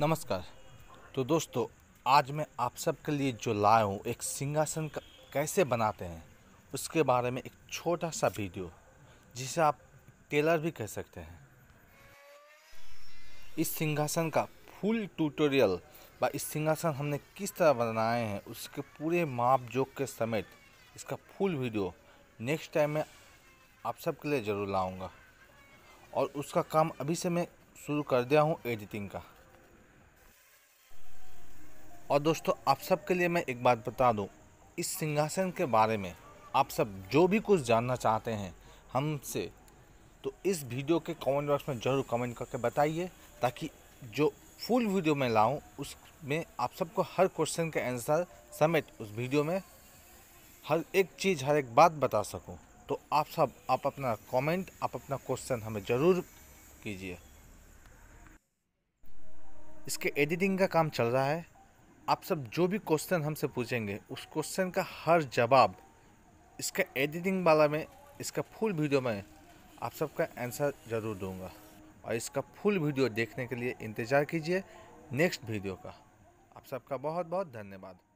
नमस्कार तो दोस्तों आज मैं आप सबके लिए जो लाया हूँ एक सिंहासन कैसे बनाते हैं उसके बारे में एक छोटा सा वीडियो जिसे आप टेलर भी कह सकते हैं इस सिंहासन का फुल ट्यूटोरियल व इस सिंहासन हमने किस तरह बनाए हैं उसके पूरे माप जोक के समेत इसका फुल वीडियो नेक्स्ट टाइम मैं आप सबके लिए ज़रूर लाऊंगा और उसका काम अभी से मैं शुरू कर दिया हूँ एडिटिंग का और दोस्तों आप सबके लिए मैं एक बात बता दूं इस सिंहासन के बारे में आप सब जो भी कुछ जानना चाहते हैं हमसे तो इस वीडियो के कमेंट बॉक्स में ज़रूर कमेंट करके बताइए ताकि जो फुल वीडियो में लाऊं उसमें आप सबको हर क्वेश्चन का आंसर समेत उस वीडियो में हर एक चीज़ हर एक बात बता सकूं तो आप सब आप अपना कमेंट आप अपना क्वेश्चन हमें ज़रूर कीजिए इसके एडिटिंग का काम चल रहा है आप सब जो भी क्वेश्चन हमसे पूछेंगे उस क्वेश्चन का हर जवाब इसका एडिटिंग वाला में इसका फुल वीडियो में आप सबका आंसर ज़रूर दूंगा और इसका फुल वीडियो देखने के लिए इंतज़ार कीजिए नेक्स्ट वीडियो का आप सबका बहुत बहुत धन्यवाद